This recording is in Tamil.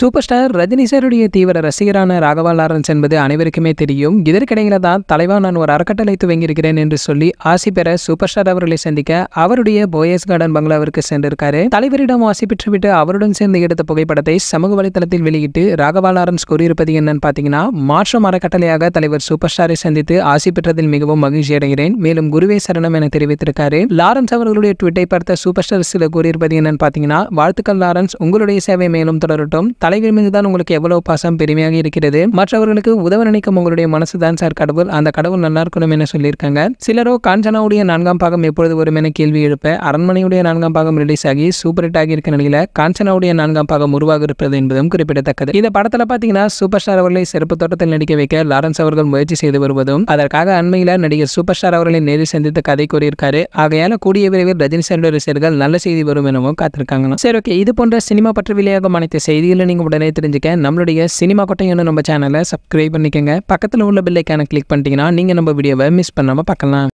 சூப்பர் ஸ்டார் ரஜினி சாருடைய தீவிர ரசிகரான ராகவா லாரன்ஸ் என்பது அனைவருக்குமே தெரியும் இதற்கிடையில தான் தலைவா நான் ஒரு அறக்கட்டளை துவங்கியிருக்கிறேன் என்று சொல்லி ஆசி பெற சூப்பர் ஸ்டார் அவர்களை சந்திக்க அவருடைய போயஸ் கார்டன் பங்களாவிற்கு சென்றிருக்காரு தலைவரிடம் ஆசி பெற்றுவிட்டு அவருடன் சேர்ந்து எடுத்த புகைப்படத்தை சமூக வலைதளத்தில் வெளியிட்டு ராகவா லாரன்ஸ் கூறியிருப்பது என்னன்னு பார்த்தீங்கன்னா மாற்றம் அறக்கட்டளையாக தலைவர் சூப்பர் ஸ்டாரை சந்தித்து ஆசி பெற்றதில் மிகவும் மகிழ்ச்சி அடைகிறேன் மேலும் குருவே சரணம் என தெரிவித்திருக்காரு லாரன்ஸ் அவர்களுடைய ட்விட்டை பார்த்த சூப்பர் ஸ்டார் சில கூறியிருப்பது என்னன்னு பார்த்தீங்கன்னா வாழ்த்துக்கள் லாரன்ஸ் உங்களுடைய சேவை மேலும் தொடரட்டும் தலைகள் மீது தான் உங்களுக்கு எவ்வளவு பாசம் பெருமையாக இருக்கிறது மற்றவர்களுக்கு உதவ நினைக்கும் உங்களுடைய மனசு தான் சார் கடவுள் அந்த கடவுள் நல்லா இருக்கணும் என சொல்லியிருக்காங்க சிலரோ காஞ்சனாவுடைய நான்காம் பாகம் எப்பொழுது வரும் என கேள்வி எழுப்ப அரண்மனையுடைய நான்காம் பாகம் ரிலீஸ் ஆகி சூப்பர் ஹிட் ஆகி இருக்க நிலையில காஞ்சனாவுடைய நான்காம் பாகம் உருவாக இருப்பது என்பதும் குறிப்பிடத்தக்கது இந்த படத்துல பாத்தீங்கன்னா சூப்பர் ஸ்டார் அவர்களை சிறப்பு தோட்டத்தில் நடிக்க வைக்க லாரன்ஸ் அவர்கள் முயற்சி செய்து வருவதும் அதற்காக அண்மையில் நடிகர் சூப்பர் ஸ்டார் அவர்களை நேரில் சந்தித்து கதை கூறியிருக்காரு ஆகையால கூடிய விரைவில் ரஜினி சார் ரசிகர்கள் நல்ல செய்தி வரும் எனவும் காத்திருக்காங்க சரி ஓகே இது போன்ற சினிமா பற்றி வெளியாகும் அனைத்து செய்திகளை நீங்கள் உடனே தெரிஞ்சுக்க நம்மளுடைய சினிமா என்ன நம்ம சேனலை சப்ஸ்கிரைப் பண்ணிக்கோங்க பக்கத்தில் உள்ள பில்லைக்கான கிளிக் பண்ணிட்டீங்கன்னா நீங்கள் நம்ம வீடியோவை மிஸ் பண்ணாமல் பார்க்கலாம்